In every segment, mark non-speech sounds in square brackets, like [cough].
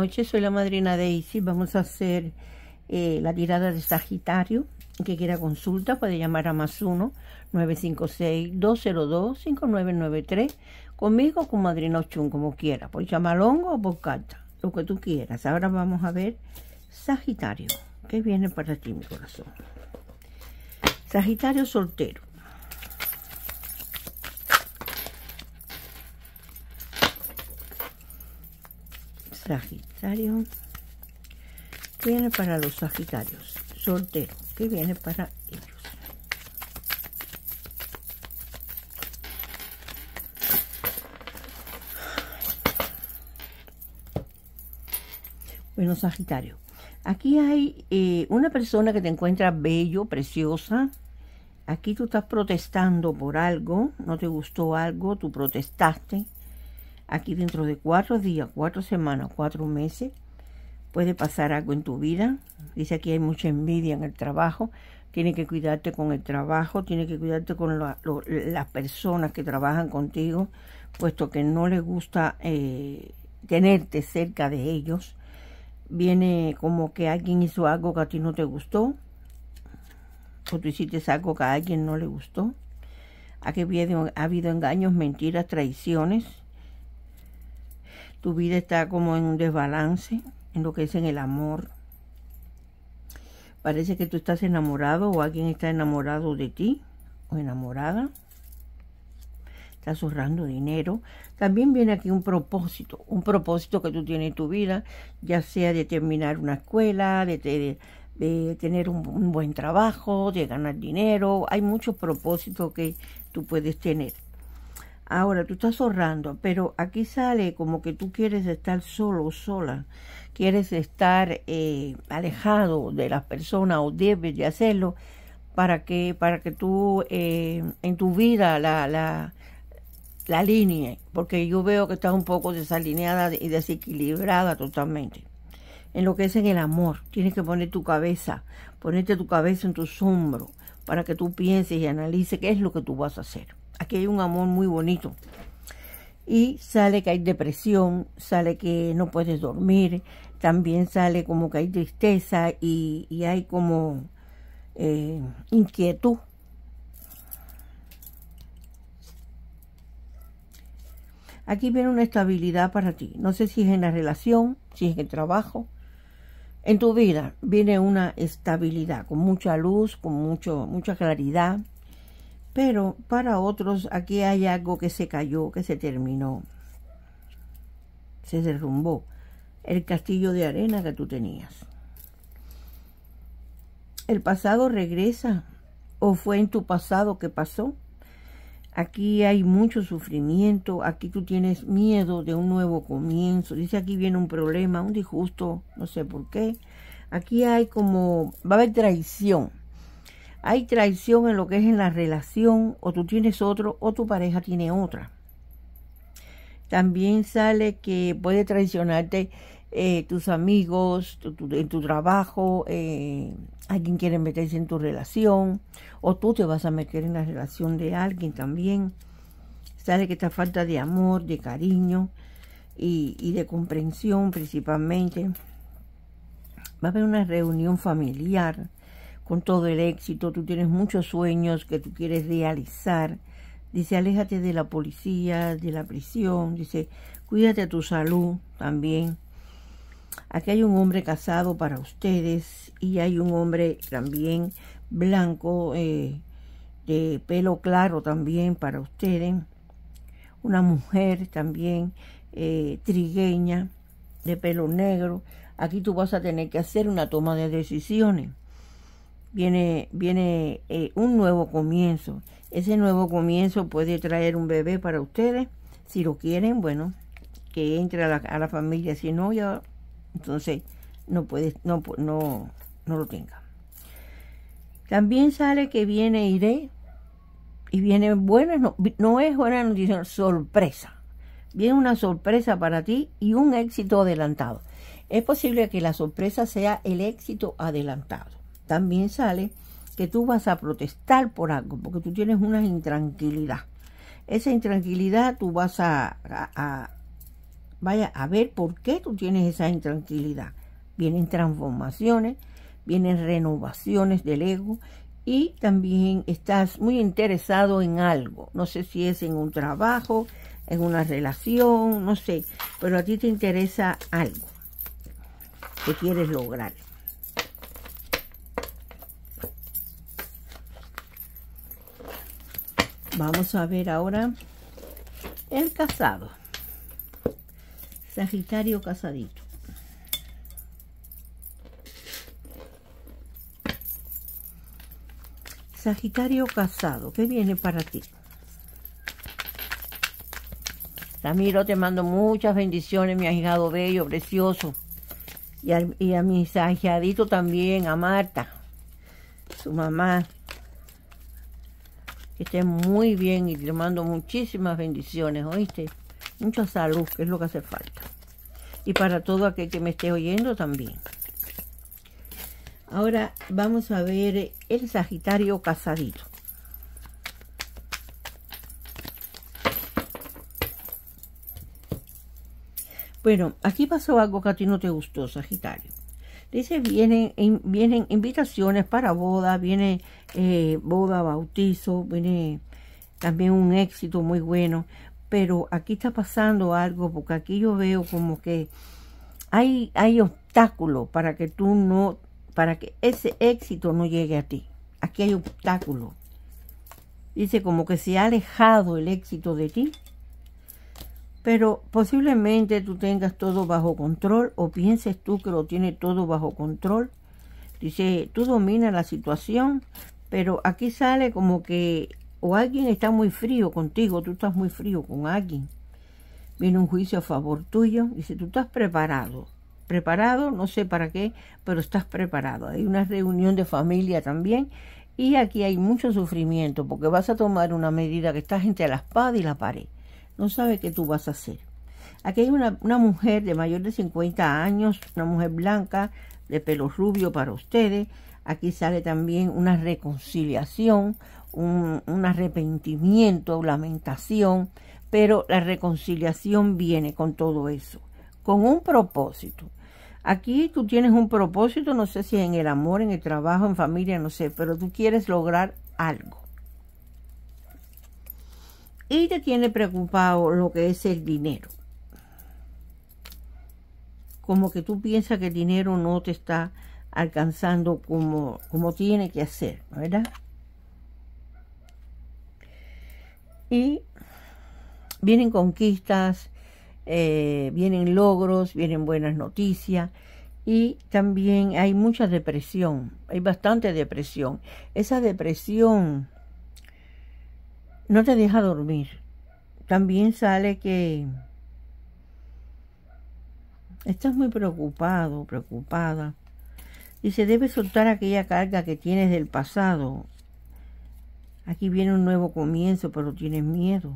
noches, soy la madrina Daisy. Vamos a hacer eh, la tirada de Sagitario. Que quiera consulta puede llamar a más 1-956-202-5993. Conmigo, con madrina Ochun, como quiera. Por chamalongo o por carta, lo que tú quieras. Ahora vamos a ver Sagitario. ¿Qué viene para ti, mi corazón? Sagitario soltero. Sagitario. Viene para los Sagitarios. Soltero, que viene para ellos. Bueno, Sagitario. Aquí hay eh, una persona que te encuentra bello, preciosa. Aquí tú estás protestando por algo, no te gustó algo, tú protestaste aquí dentro de cuatro días, cuatro semanas, cuatro meses, puede pasar algo en tu vida. Dice aquí hay mucha envidia en el trabajo. Tienes que cuidarte con el trabajo, tienes que cuidarte con las personas que trabajan contigo, puesto que no les gusta eh, tenerte cerca de ellos. Viene como que alguien hizo algo que a ti no te gustó, o tú hiciste algo que a alguien no le gustó. Aquí ha habido engaños, mentiras, traiciones tu vida está como en un desbalance, en lo que es en el amor. Parece que tú estás enamorado o alguien está enamorado de ti o enamorada. Estás ahorrando dinero. También viene aquí un propósito, un propósito que tú tienes en tu vida, ya sea de terminar una escuela, de, tener un, un buen trabajo, de ganar dinero. Hay muchos propósitos que tú puedes tener. Ahora, tú estás ahorrando, pero aquí sale como que tú quieres estar solo o sola, quieres estar eh, alejado de las personas o debes de hacerlo para que, para que tú eh, en tu vida la, la, línea, porque yo veo que estás un poco desalineada y desequilibrada totalmente. En lo que es en el amor, tienes que poner tu cabeza, ponerte tu cabeza en tus hombros para que tú pienses y analices qué es lo que tú vas a hacer aquí hay un amor muy bonito. Y sale que hay depresión, sale que no puedes dormir, también sale como que hay tristeza y, hay como eh, inquietud. Aquí viene una estabilidad para ti. No sé si es en la relación, si es en el trabajo. En tu vida viene una estabilidad, con mucha luz, con mucho, mucha claridad. Pero para otros aquí hay algo que se cayó, que se terminó, se derrumbó. El castillo de arena que tú tenías. El pasado regresa o fue en tu pasado que pasó. Aquí hay mucho sufrimiento, aquí tú tienes miedo de un nuevo comienzo. Dice aquí viene un problema, un disgusto, no sé por qué. Aquí hay como, va a haber traición hay traición en lo que es en la relación, o tú tienes otro, o tu pareja tiene otra. También sale que puede traicionarte eh, tus amigos, en tu trabajo, eh, alguien quiere meterse en tu relación, o tú te vas a meter en la relación de alguien también. Sale que esta falta de amor, de cariño y de comprensión principalmente. Va a haber una reunión familiar con todo el éxito, tú tienes muchos sueños que tú quieres realizar. Dice, aléjate de la policía, de la prisión. Dice, cuídate tu salud también. Aquí hay un hombre casado para ustedes y hay un hombre también blanco, eh, de pelo claro también para ustedes. Una mujer también eh, trigueña, de pelo negro. Aquí tú vas a tener que hacer una toma de decisiones viene, viene eh, un nuevo comienzo. Ese nuevo comienzo puede traer un bebé para ustedes. Si lo quieren, bueno, que entre a la, a la familia. Si no, ya, entonces no, puede, no, no, no lo tenga. También sale que viene iré y viene, bueno, no, no es buena noticia, sorpresa. Viene una sorpresa para ti y un éxito adelantado. Es posible que la sorpresa sea el éxito adelantado también sale que tú vas a protestar por algo, porque tú tienes una intranquilidad. Esa intranquilidad tú vas a, vaya a ver por qué tú tienes esa intranquilidad. Vienen transformaciones, vienen renovaciones del ego y también estás muy interesado en algo. No sé si es en un trabajo, en una relación, no sé, pero a ti te interesa algo que quieres lograr. Vamos a ver ahora el casado. Sagitario casadito. Sagitario casado, ¿qué viene para ti? Ramiro, te mando muchas bendiciones, mi ahijado bello, precioso. Y a, mi sagiadito también, a Marta, su mamá, que muy bien y te mando muchísimas bendiciones, ¿oíste? Mucha salud, que es lo que hace falta. Y para todo aquel que me esté oyendo también. Ahora vamos a ver el Sagitario casadito. Bueno, aquí pasó algo que a ti no te gustó, Sagitario. Dice, vienen, vienen invitaciones para boda, viene eh, boda, bautizo, viene también un éxito muy bueno. Pero aquí está pasando algo, porque aquí yo veo como que hay, hay obstáculos para que tú no, para que ese éxito no llegue a ti. Aquí hay obstáculos. Dice como que se ha alejado el éxito de ti pero posiblemente tú tengas todo bajo control o pienses tú que lo tiene todo bajo control. Dice, tú dominas la situación, pero aquí sale como que o alguien está muy frío contigo, tú estás muy frío con alguien. Viene un juicio a favor tuyo. Dice, tú estás preparado. Preparado, no sé para qué, pero estás preparado. Hay una reunión de familia también y aquí hay mucho sufrimiento porque vas a tomar una medida que está entre la espada y la pared no sabe qué tú vas a hacer. Aquí hay una, mujer de mayor de 50 años, una mujer blanca, de pelo rubio para ustedes. Aquí sale también una reconciliación, un, un, arrepentimiento, lamentación, pero la reconciliación viene con todo eso, con un propósito. Aquí tú tienes un propósito, no sé si en el amor, en el trabajo, en familia, no sé, pero tú quieres lograr algo y te tiene preocupado lo que es el dinero. Como que tú piensas que el dinero no te está alcanzando como, como tiene que hacer, ¿verdad? Y vienen conquistas, eh, vienen logros, vienen buenas noticias y también hay mucha depresión, hay bastante depresión. Esa depresión no te deja dormir. También sale que estás muy preocupado, preocupada. y se debe soltar aquella carga que tienes del pasado. Aquí viene un nuevo comienzo, pero tienes miedo.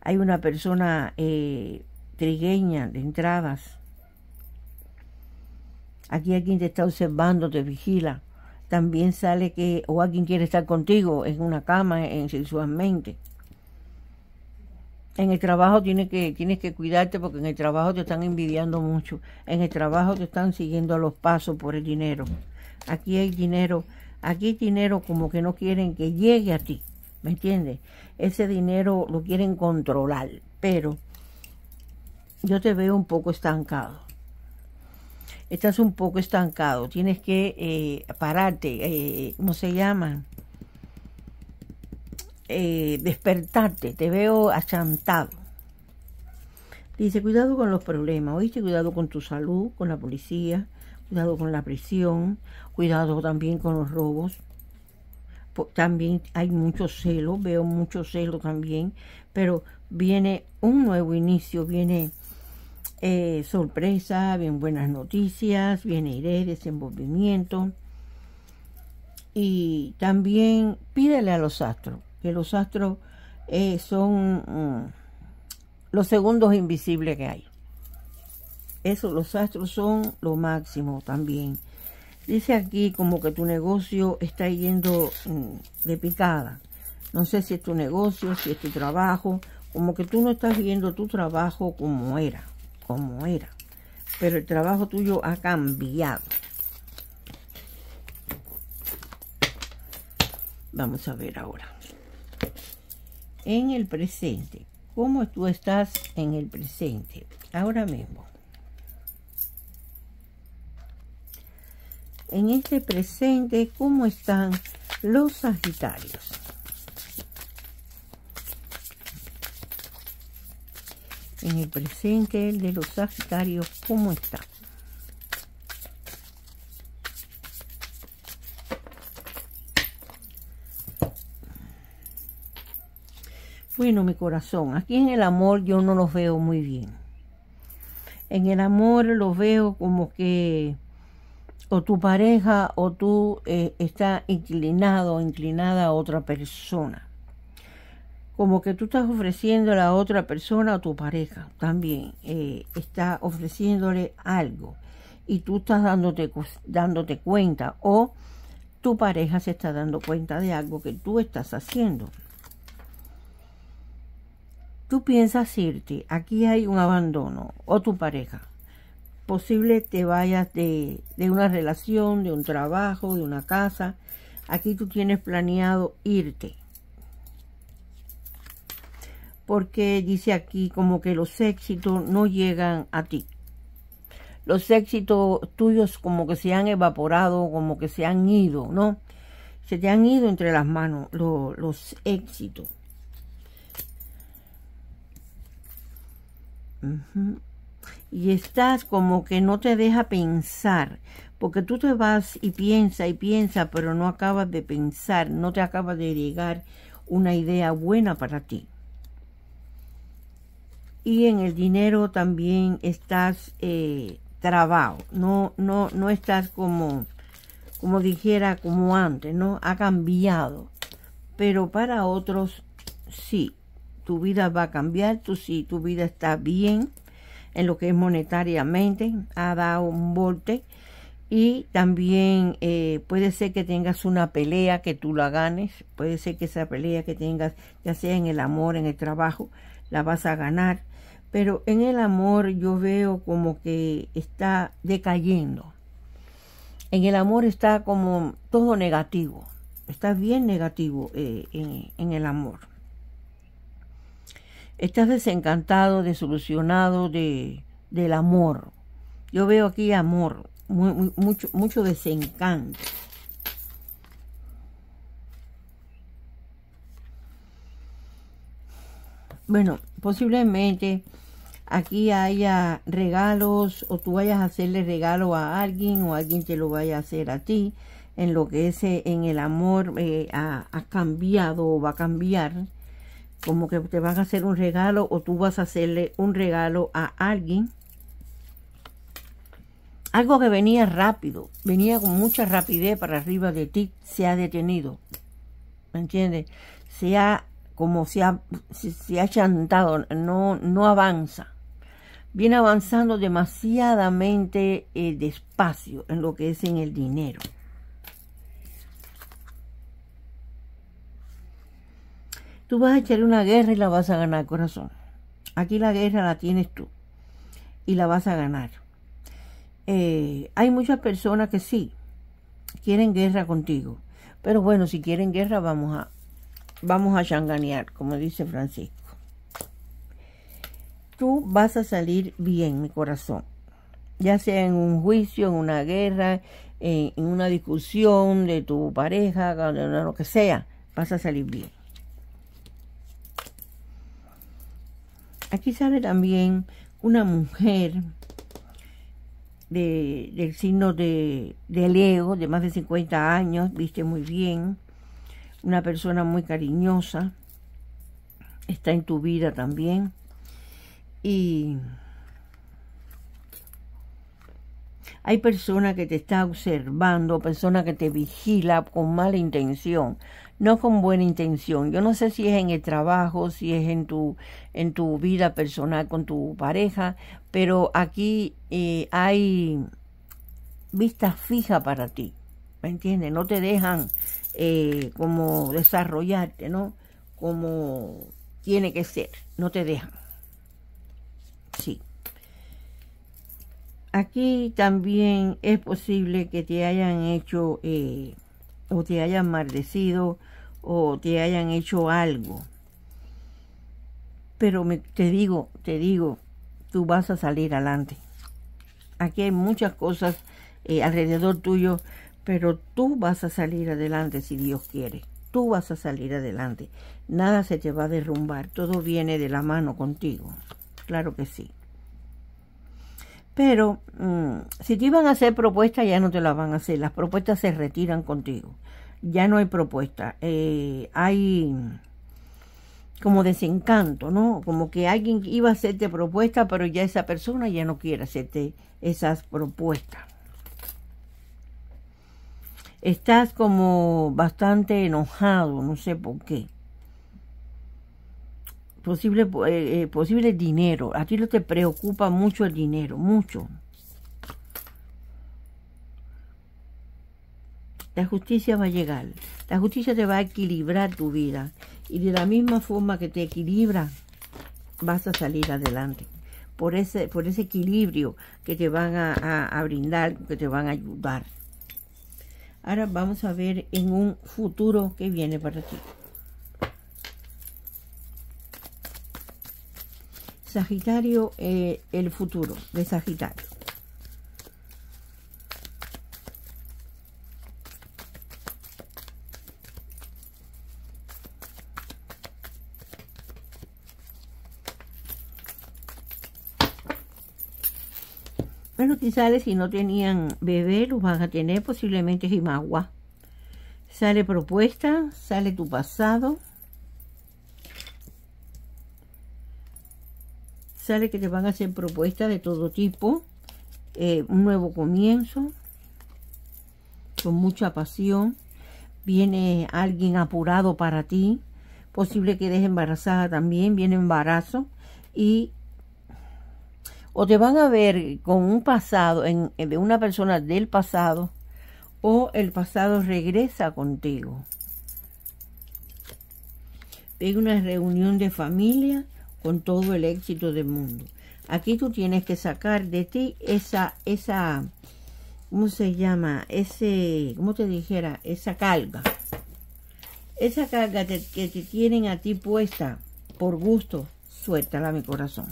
Hay una persona eh, trigueña de entradas. Aquí alguien te está observando, te vigila también sale que o alguien quiere estar contigo en una cama, en sexualmente. En el trabajo tienes que, tienes que cuidarte porque en el trabajo te están envidiando mucho. En el trabajo te están siguiendo los pasos por el dinero. Aquí hay dinero, aquí hay dinero como que no quieren que llegue a ti. ¿Me entiendes? Ese dinero lo quieren controlar, pero yo te veo un poco estancado estás un poco estancado, tienes que eh, pararte, eh, ¿cómo se llama? Eh, despertarte, te veo achantado. Dice, cuidado con los problemas, oíste, cuidado con tu salud, con la policía, cuidado con la prisión, cuidado también con los robos. También hay mucho celo, veo mucho celo también, pero viene un nuevo inicio, viene eh, sorpresa, bien buenas noticias, bien iré, desenvolvimiento. Y también pídele a los astros, que los astros eh, son mm, los segundos invisibles que hay. Eso, los astros son lo máximo también. Dice aquí como que tu negocio está yendo mm, de picada. No sé si es tu negocio, si es tu trabajo, como que tú no estás viendo tu trabajo como era como era. Pero el trabajo tuyo ha cambiado. Vamos a ver ahora. En el presente. ¿Cómo tú estás en el presente? Ahora mismo. En este presente, ¿cómo están los Sagitarios? en el presente el de los Sagitarios, ¿cómo está? Bueno, mi corazón, aquí en el amor yo no los veo muy bien. En el amor los veo como que o tu pareja o tú eh, está inclinado o inclinada a otra persona como que tú estás ofreciendo a otra persona o tu pareja también eh, está ofreciéndole algo y tú estás dándote, cuenta o tu pareja se está dando cuenta de algo que tú estás haciendo. Tú piensas irte, aquí hay un abandono o tu pareja. Posible te vayas de, de una relación, de un trabajo, de una casa. Aquí tú tienes planeado irte porque dice aquí como que los éxitos no llegan a ti. Los éxitos tuyos como que se han evaporado, como que se han ido, ¿no? Se te han ido entre las manos los éxitos. Y estás como que no te deja pensar, porque tú te vas y piensa y piensa, pero no acabas de pensar, no te acabas de llegar una idea buena para ti y en el dinero también estás eh, trabado, no, no, no estás como, como dijera, como antes, ¿no? Ha cambiado, pero para otros sí, tu vida va a cambiar, tú sí, tu vida está bien en lo que es monetariamente, ha dado un volte y también eh, puede ser que tengas una pelea que tú la ganes, puede ser que esa pelea que tengas, ya sea en el amor, en el trabajo, la vas a ganar pero en el amor yo veo como que está decayendo. En el amor está como todo negativo, está bien negativo eh, en, el amor. Estás desencantado, desilusionado de, del amor. Yo veo aquí amor, mucho, mucho desencanto. Bueno, posiblemente aquí haya regalos o tú vayas a hacerle regalo a alguien o alguien te lo vaya a hacer a ti en lo que es en el amor eh, ha, cambiado o va a cambiar como que te vas a hacer un regalo o tú vas a hacerle un regalo a alguien algo que venía rápido venía con mucha rapidez para arriba de ti se ha detenido ¿me entiendes? se ha como se ha, se, chantado, no, no avanza. Viene avanzando demasiadamente eh, despacio en lo que es en el dinero. Tú vas a echar una guerra y la vas a ganar, corazón. Aquí la guerra la tienes tú y la vas a ganar. Eh, hay muchas personas que sí quieren guerra contigo, pero bueno, si quieren guerra, vamos a, vamos a changanear, como dice Francisco. Tú vas a salir bien, mi corazón. Ya sea en un juicio, en una guerra, en, una discusión de tu pareja, lo que sea, vas a salir bien. Aquí sale también una mujer de, del signo de, de Leo, de más de 50 años, viste muy bien una persona muy cariñosa, está en tu vida también. Y hay personas que te está observando, persona que te vigila con mala intención, no con buena intención. Yo no sé si es en el trabajo, si es en tu, en tu vida personal con tu pareja, pero aquí eh, hay vistas fija para ti. ¿Me entiendes? No te dejan eh, como desarrollarte, ¿no? Como tiene que ser, no te dejan. Sí. Aquí también es posible que te hayan hecho eh, o te hayan maldecido o te hayan hecho algo. Pero te digo, te digo, tú vas a salir adelante. Aquí hay muchas cosas eh, alrededor tuyo pero tú vas a salir adelante si Dios quiere. Tú vas a salir adelante. Nada se te va a derrumbar. Todo viene de la mano contigo. Claro que sí. Pero mm, si te iban a hacer propuestas, ya no te las van a hacer. Las propuestas se retiran contigo. Ya no hay propuesta. Eh, hay como desencanto, ¿no? Como que alguien iba a hacerte propuesta, pero ya esa persona ya no quiere hacerte esas propuestas estás como bastante enojado, no sé por qué. Posible, eh, eh, posible dinero, a ti no te preocupa mucho el dinero, mucho. La justicia va a llegar, la justicia te va a equilibrar tu vida y de la misma forma que te equilibra, vas a salir adelante. Por ese, por ese equilibrio que te van a, a brindar, que te van a ayudar. Ahora vamos a ver en un futuro que viene para ti. Sagitario, eh, el futuro de Sagitario. Sale si no tenían bebé, los van a tener posiblemente Jimagua. Sale propuesta, sale tu pasado. Sale que te van a hacer propuestas de todo tipo. Eh, un nuevo comienzo. Con mucha pasión. Viene alguien apurado para ti. Posible que deje embarazada también. Viene embarazo. Y o te van a ver con un pasado, de una persona del pasado, o el pasado regresa contigo. Tengo una reunión de familia con todo el éxito del mundo. Aquí tú tienes que sacar de ti esa, esa, ¿cómo se llama? Ese, ¿cómo te dijera? Esa carga. Esa carga que te tienen a ti puesta por gusto, suéltala mi corazón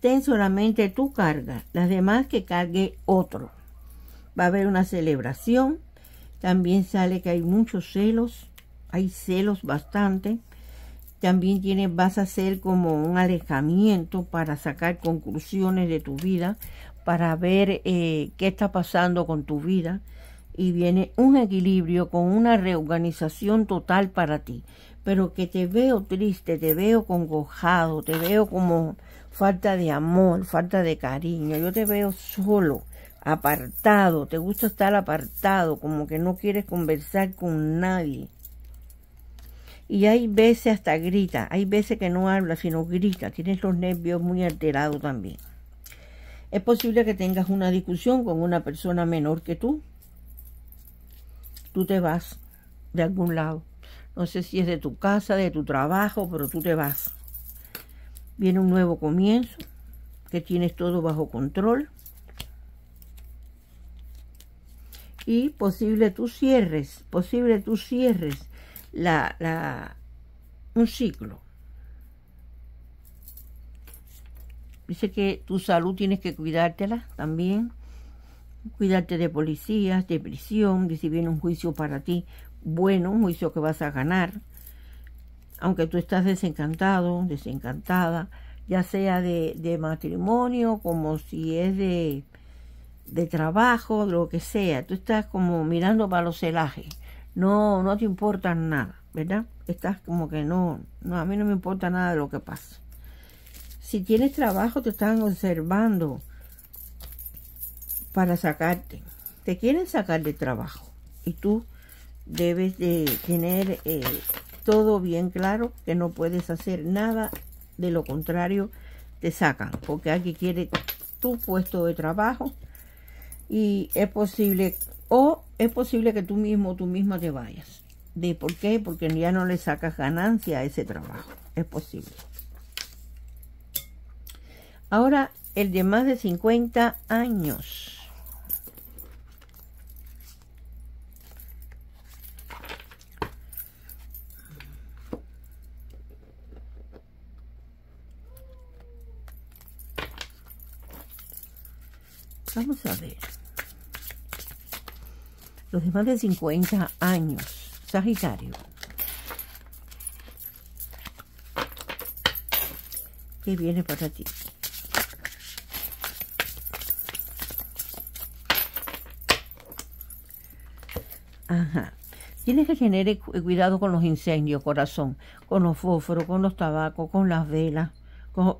ten solamente tu carga, las demás que cargue otro. Va a haber una celebración, también sale que hay muchos celos, hay celos bastante. También vas a hacer como un alejamiento para sacar conclusiones de tu vida, para ver eh, qué está pasando con tu vida. Y viene un equilibrio con una reorganización total para ti. Pero que te veo triste, te veo congojado, te veo como falta de amor, falta de cariño. Yo te veo solo, apartado, te gusta estar apartado, como que no quieres conversar con nadie. Y hay veces hasta grita, hay veces que no habla, sino grita, tienes los nervios muy alterados también. Es posible que tengas una discusión con una persona menor que tú. Tú te vas de algún lado. No sé si es de tu casa, de tu trabajo, pero tú te vas. Viene un nuevo comienzo, que tienes todo bajo control. Y posible tú cierres, posible tú cierres la, la, un ciclo. Dice que tu salud tienes que cuidártela también. Cuidarte de policías, de prisión, de si viene un juicio para ti, bueno, un juicio que vas a ganar aunque tú estás desencantado, desencantada, ya sea de, matrimonio, como si es de, de trabajo, lo que sea, tú estás como mirando para los celajes, no, no te importa nada, ¿verdad? Estás como que no, no, a mí no me importa nada de lo que pasa. Si tienes trabajo, te están observando para sacarte. Te quieren sacar de trabajo y tú debes de tener eh, todo bien claro que no puedes hacer nada de lo contrario te sacan porque aquí quiere tu puesto de trabajo y es posible o es posible que tú mismo tú misma te vayas de por qué porque ya no le sacas ganancia a ese trabajo es posible ahora el de más de 50 años Vamos a ver. Los de más de 50 años, Sagitario. ¿Qué viene para ti? Ajá. Tienes que tener cuidado con los incendios, corazón, con los fósforos, con los tabacos, con las velas,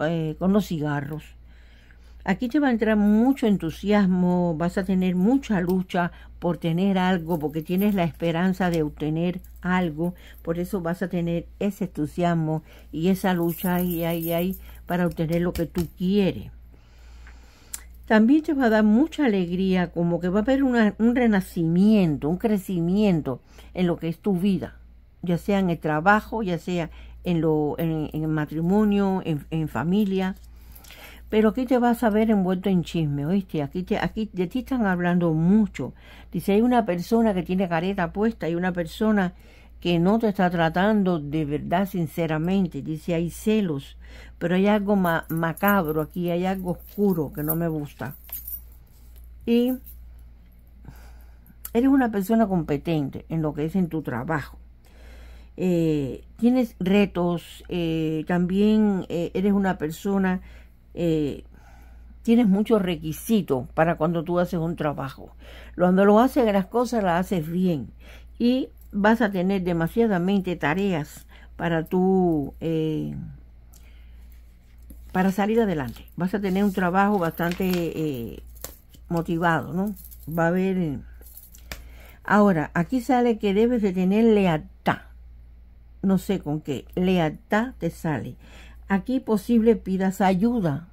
eh, con los cigarros. Aquí te va a entrar mucho entusiasmo, vas a tener mucha lucha por tener algo, porque tienes la esperanza de obtener algo, por eso vas a tener ese entusiasmo y esa lucha ahí, ahí, ahí, para obtener lo que tú quieres. También te va a dar mucha alegría, como que va a haber un renacimiento, un crecimiento en lo que es tu vida, ya sea en el trabajo, ya sea en, lo, en, el matrimonio, en familia pero aquí te vas a ver envuelto en chisme, ¿oíste? Aquí, aquí de ti están hablando mucho. Dice, hay una persona que tiene careta puesta, hay una persona que no te está tratando de verdad, sinceramente. Dice, hay celos, pero hay algo macabro aquí, hay algo oscuro que no me gusta. Y eres una persona competente en lo que es en tu trabajo. Eh, tienes retos, eh, también eh, eres una persona eh, tienes muchos requisitos para cuando tú haces un trabajo. Cuando lo haces las cosas, las haces bien. Y vas a tener demasiadamente tareas para tu... Eh, para salir adelante. Vas a tener un trabajo bastante eh, motivado, ¿no? Va a haber... Eh, ahora, aquí sale que debes de tener lealtad. No sé con qué. Lealtad te sale aquí posible pidas ayuda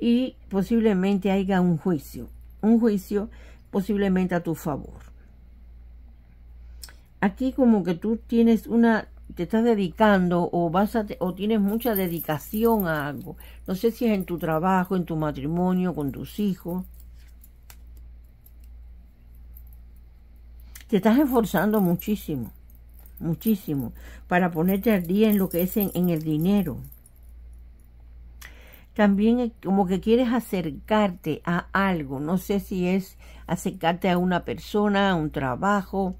y posiblemente haya un juicio, un juicio posiblemente a tu favor. Aquí como que tú tienes una, te estás dedicando o vas o tienes mucha dedicación a algo. No sé si es en tu trabajo, en tu matrimonio, con tus hijos. Te estás esforzando muchísimo, muchísimo, para ponerte al día en lo que es en el dinero también eh, como que quieres acercarte a algo, no sé si es acercarte a una persona, a un trabajo,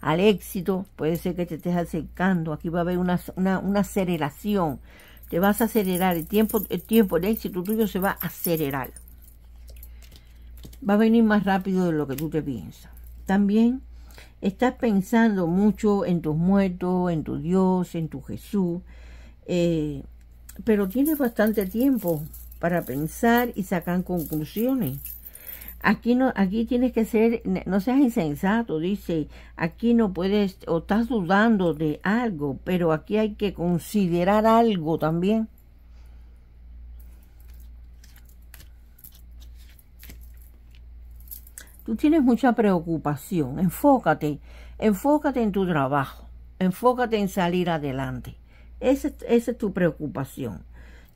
al éxito, puede ser que te estés acercando, aquí va a haber una, aceleración, te vas a acelerar, el tiempo, el tiempo, el éxito tuyo se va a acelerar, va a venir más rápido de lo que tú te piensas. También estás pensando mucho en tus muertos, en tu Dios, en tu Jesús, eh, pero tienes bastante tiempo para pensar y sacar conclusiones. Aquí no, aquí tienes que ser, no seas insensato, dice, aquí no puedes, o estás dudando de algo, pero aquí hay que considerar algo también. Tú tienes mucha preocupación, enfócate, enfócate en tu trabajo, enfócate en salir adelante esa, es tu preocupación.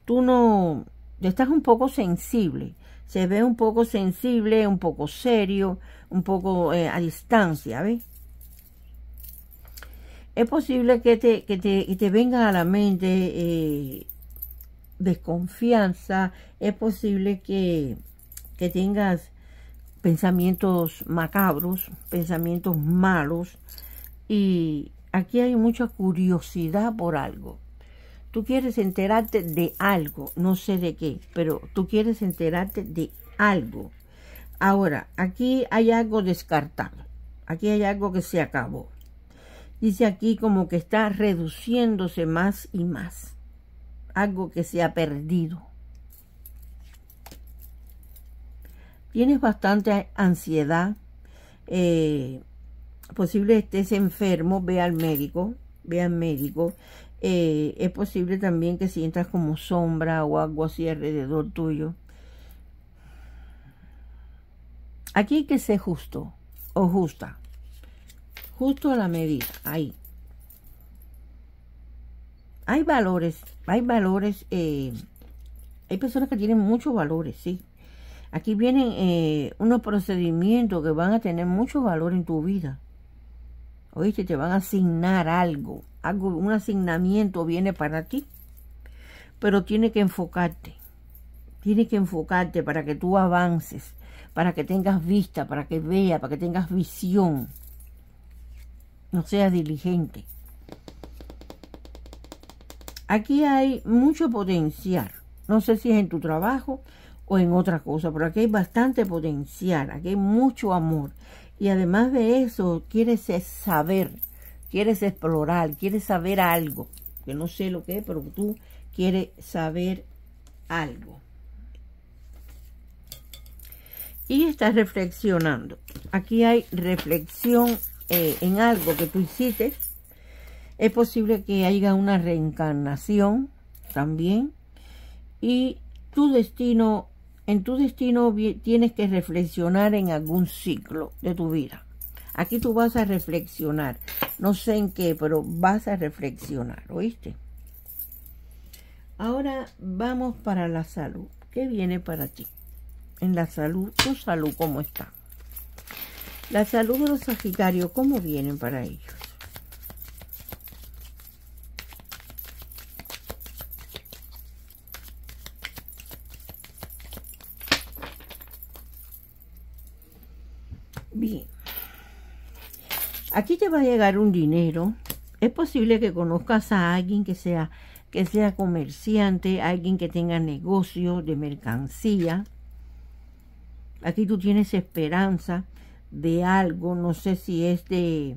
Tú no, estás un poco sensible, se ve un poco sensible, un poco serio, un poco eh, a distancia, ¿ves? Es posible que te, que te, venga a la mente eh, desconfianza, es posible que, que tengas pensamientos macabros, pensamientos malos y, aquí hay mucha curiosidad por algo. Tú quieres enterarte de algo, no sé de qué, pero tú quieres enterarte de algo. Ahora, aquí hay algo descartado, aquí hay algo que se acabó. Dice aquí como que está reduciéndose más y más, algo que se ha perdido. Tienes bastante ansiedad, eh, posible estés enfermo, ve al médico, ve al médico. Eh, es posible también que sientas como sombra o algo así alrededor tuyo. Aquí hay que ser justo o justa. Justo a la medida, ahí. Hay valores, hay valores, eh, hay personas que tienen muchos valores, sí. Aquí vienen eh, unos procedimientos que van a tener mucho valor en tu vida Oíste, te van a asignar algo, algo, un asignamiento viene para ti, pero tiene que enfocarte, tiene que enfocarte para que tú avances, para que tengas vista, para que veas, para que tengas visión. No seas diligente. Aquí hay mucho potencial. No sé si es en tu trabajo o en otra cosa, pero aquí hay bastante potencial, aquí hay mucho amor. Y además de eso, quieres saber, quieres explorar, quieres saber algo. Que no sé lo que es, pero tú quieres saber algo. Y estás reflexionando. Aquí hay reflexión eh, en algo que tú hiciste. Es posible que haya una reencarnación también. Y tu destino en tu destino tienes que reflexionar en algún ciclo de tu vida. Aquí tú vas a reflexionar. No sé en qué, pero vas a reflexionar, ¿oíste? Ahora vamos para la salud. ¿Qué viene para ti? En la salud, tu salud, ¿cómo está? La salud de los Sagitarios, ¿cómo vienen para ellos? Bien. Aquí te va a llegar un dinero. Es posible que conozcas a alguien que sea, que sea comerciante, alguien que tenga negocio de mercancía. Aquí tú tienes esperanza de algo, no sé si es de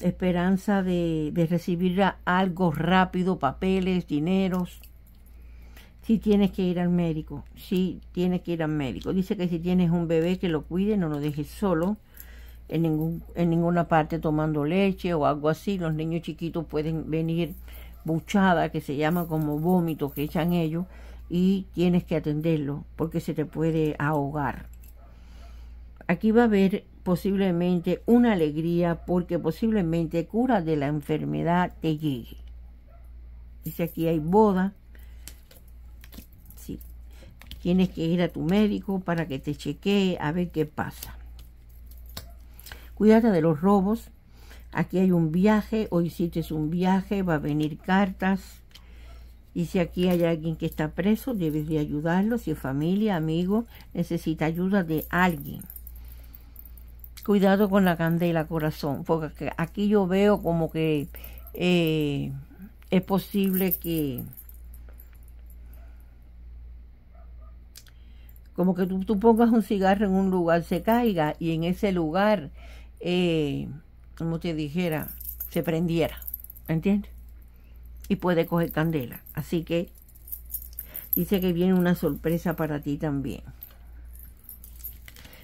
esperanza de, de recibir algo rápido, papeles, dineros si tienes que ir al médico, si tienes que ir al médico. Dice que si tienes un bebé que lo cuide, no lo dejes solo en, ningún, en ninguna parte tomando leche o algo así. Los niños chiquitos pueden venir buchada, que se llama como vómito que echan ellos, y tienes que atenderlo porque se te puede ahogar. Aquí va a haber posiblemente una alegría porque posiblemente cura de la enfermedad te llegue. Dice aquí hay boda tienes que ir a tu médico para que te chequee a ver qué pasa. Cuídate de los robos. Aquí hay un viaje, hoy hiciste un viaje, va a venir cartas. Y si aquí hay alguien que está preso, debes de ayudarlo. Si es familia, amigo, necesita ayuda de alguien. Cuidado con la candela, corazón, porque aquí yo veo como que eh, es posible que como que tú, pongas un cigarro en un lugar, se caiga y en ese lugar, eh, como te dijera, se prendiera, ¿entiendes? Y puede coger candela. Así que dice que viene una sorpresa para ti también.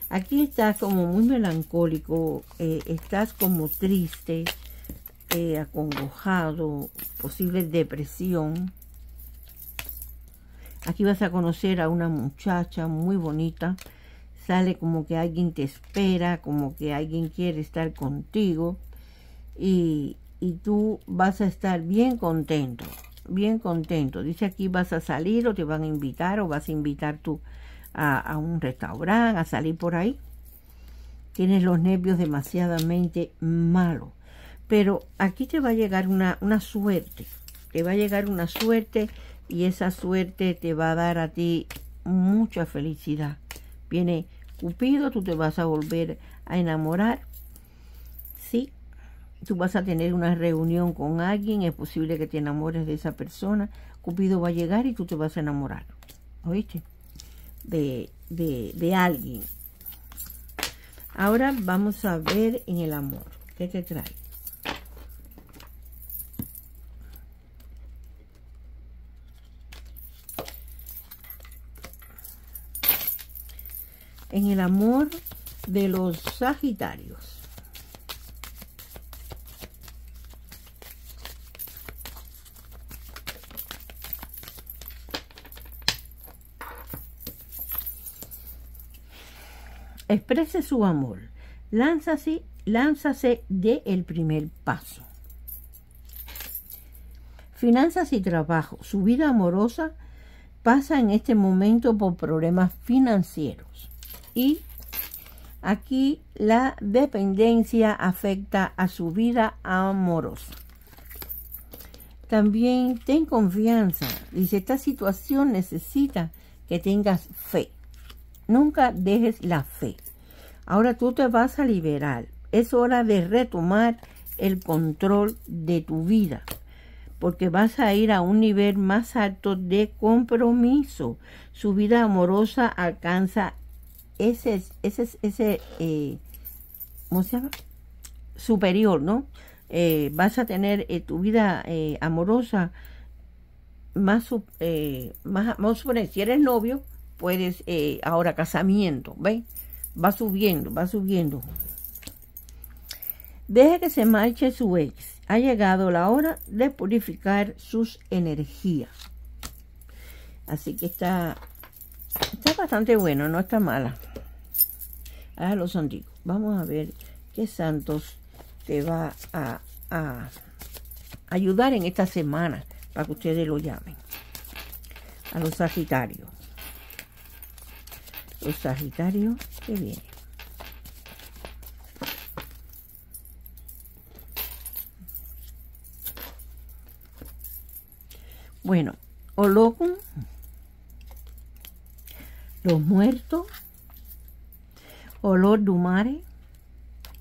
Aquí estás como muy melancólico, eh, estás como triste, eh, acongojado, posible depresión. Aquí vas a conocer a una muchacha muy bonita. Sale como que alguien te espera, como que alguien quiere estar contigo. Y, tú vas a estar bien contento, bien contento. Dice aquí vas a salir o te van a invitar o vas a invitar tú a, un restaurante, a salir por ahí. Tienes los nervios demasiadamente malos. Pero aquí te va a llegar una, una suerte. Te va a llegar una suerte y esa suerte te va a dar a ti mucha felicidad. Viene Cupido, tú te vas a volver a enamorar, ¿sí? Tú vas a tener una reunión con alguien, es posible que te enamores de esa persona. Cupido va a llegar y tú te vas a enamorar, ¿oíste? De, alguien. Ahora vamos a ver en el amor, ¿qué te trae? en el amor de los Sagitarios. Exprese su amor. Lánzase, lánzase de el primer paso. Finanzas y trabajo. Su vida amorosa pasa en este momento por problemas financieros aquí la dependencia afecta a su vida amorosa. También ten confianza. Dice, esta situación necesita que tengas fe. Nunca dejes la fe. Ahora tú te vas a liberar. Es hora de retomar el control de tu vida porque vas a ir a un nivel más alto de compromiso. Su vida amorosa alcanza ese, ese, ese eh, ¿cómo se llama? superior, ¿no? Eh, vas a tener eh, tu vida eh, amorosa más, más, más Si eres novio, puedes, ahora casamiento, ¿ves? Va subiendo, va subiendo. Deja que se marche su ex. Ha llegado la hora de purificar sus energías. Así que está, está bastante bueno, no está mala a los Vamos a ver qué santos te va a, ayudar en esta semana para que ustedes lo llamen. A los Sagitarios. Los Sagitarios que vienen. Bueno, Olocum, los muertos, Olor Dumare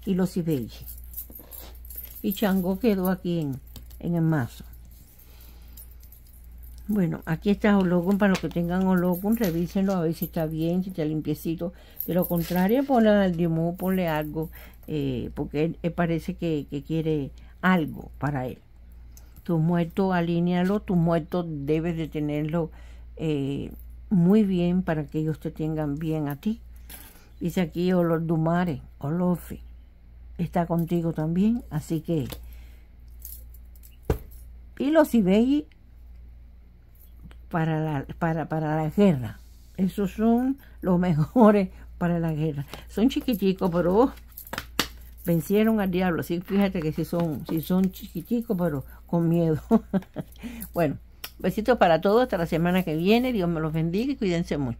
y los Ibeji. Y Chango quedó aquí en, el mazo. Bueno, aquí está Holocon, para los que tengan Olocum revísenlo a ver si está bien, si está limpiecito. De lo contrario, ponle al Dimo ponle algo, eh, porque parece que, quiere algo para él. Tus muertos, alínealo, tus muertos debes de tenerlo eh, muy bien para que ellos te tengan bien a ti. Dice aquí olor dumare, olofi. Está contigo también, así que... Y los Ibeyi para la, para, para la guerra. Esos son los [laughs] mejores para la guerra. Son chiquiticos, pero vencieron al diablo. Así fíjate que si son, son chiquiticos, pero con miedo. [laughs] bueno, besitos para todos. Hasta la semana que viene. Dios me los bendiga y cuídense mucho.